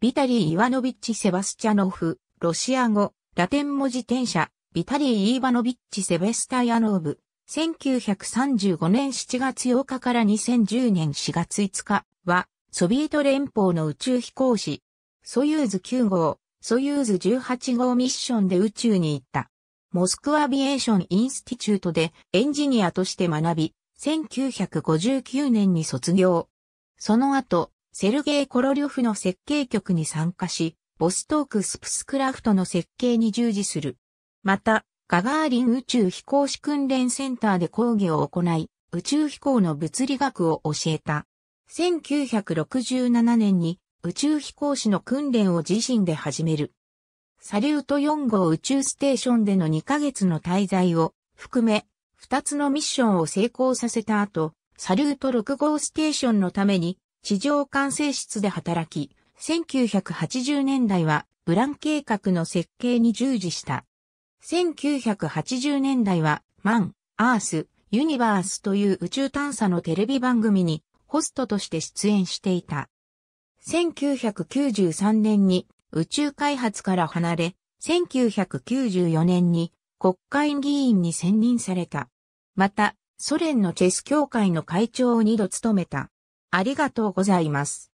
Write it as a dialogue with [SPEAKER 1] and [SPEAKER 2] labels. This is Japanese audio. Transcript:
[SPEAKER 1] ビタリー・イワノビッチ・セバスチャノフ、ロシア語、ラテン文字転写、ビタ
[SPEAKER 2] リー・イーバノビッチ・セベスタヤノーブ、1935年7月8日から2010年4月5日は、ソビエト連邦の宇宙飛行士、ソユーズ9号、ソユーズ18号ミッションで宇宙に行った。モスクワビエーションインスティチュートでエンジニアとして学び、1959年に卒業。その後、セルゲイ・コロリョフの設計局に参加し、ボストーク・スプスクラフトの設計に従事する。また、ガガーリン宇宙飛行士訓練センターで講義を行い、宇宙飛行の物理学を教えた。1967年に宇宙飛行士の訓練を自身で始める。サリュート4号宇宙ステーションでの2ヶ月の滞在を含め、2つのミッションを成功させた後、サリュート6号ステーションのために地上管制室で働き、1980年代はブラン計画の設計に従事した。1980年代はマン、アース、ユニバースという宇宙探査のテレビ番組にホストとして出演していた。1993年に宇宙開発から離れ、1994年に国会議員に選任された。また、ソ連のチェス協会の会
[SPEAKER 1] 長を二度務めた。ありがとうございます。